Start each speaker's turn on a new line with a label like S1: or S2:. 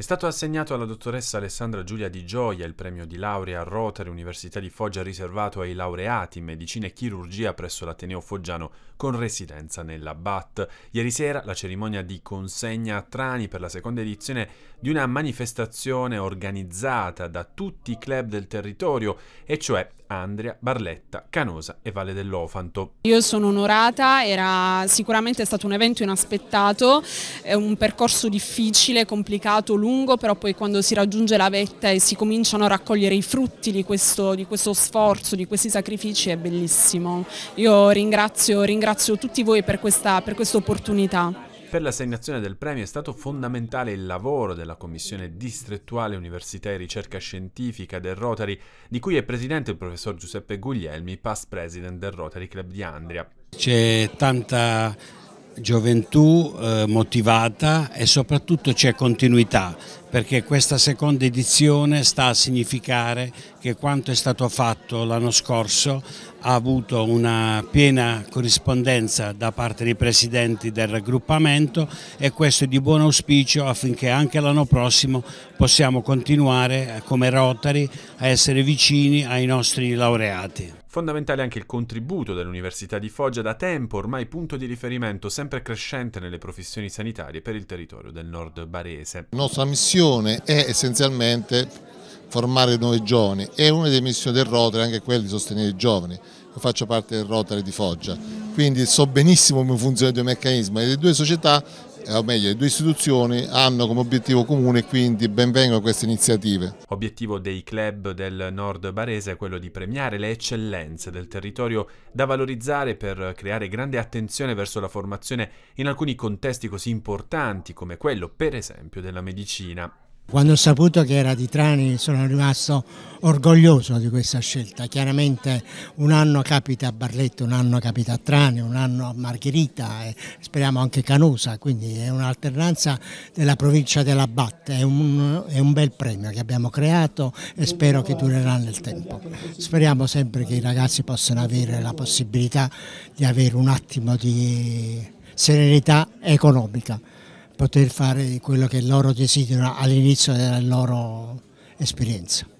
S1: È stato assegnato alla dottoressa Alessandra Giulia Di Gioia il premio di laurea a Rotary Università di Foggia riservato ai laureati in medicina e chirurgia presso l'Ateneo Foggiano con residenza nella BAT. Ieri sera la cerimonia di consegna a Trani per la seconda edizione di una manifestazione organizzata da tutti i club del territorio, e cioè Andria, Barletta, Canosa e Valle dell'Ofanto.
S2: Io sono onorata, era sicuramente stato un evento inaspettato, è un percorso difficile, complicato, lungo lungo, però poi quando si raggiunge la vetta e si cominciano a raccogliere i frutti di questo, di questo sforzo, di questi sacrifici è bellissimo. Io ringrazio, ringrazio tutti voi per questa, per questa opportunità.
S1: Per l'assegnazione del premio è stato fondamentale il lavoro della Commissione distrettuale Università e Ricerca Scientifica del Rotary, di cui è presidente il professor Giuseppe Guglielmi, past president del Rotary Club di Andria.
S3: C'è tanta gioventù eh, motivata e soprattutto c'è continuità perché questa seconda edizione sta a significare che quanto è stato fatto l'anno scorso ha avuto una piena corrispondenza da parte dei presidenti del raggruppamento e questo è di buon auspicio affinché anche l'anno prossimo possiamo continuare come Rotary a essere vicini ai nostri laureati.
S1: Fondamentale anche il contributo dell'Università di Foggia, da tempo ormai punto di riferimento sempre crescente nelle professioni sanitarie per il territorio del nord barese.
S3: La nostra
S4: missione è essenzialmente formare nuovi giovani e una delle missioni del Rotary è anche quella di sostenere i giovani. Io faccio parte del Rotary di Foggia, quindi so benissimo come funzionano i due meccanismi e le due società eh, o meglio le due istituzioni hanno come obiettivo comune quindi benvengono queste iniziative.
S1: Obiettivo dei club del nord barese è quello di premiare le eccellenze del territorio da valorizzare per creare grande attenzione verso la formazione in alcuni contesti così importanti come quello per esempio della medicina.
S5: Quando ho saputo che era di Trani sono rimasto orgoglioso di questa scelta. Chiaramente un anno capita a Barletto, un anno capita a Trani, un anno a Margherita e speriamo anche Canosa, quindi è un'alternanza della provincia della Batte, è un, è un bel premio che abbiamo creato e spero che durerà nel tempo. Speriamo sempre che i ragazzi possano avere la possibilità di avere un attimo di serenità economica poter fare quello che loro desiderano all'inizio della loro esperienza.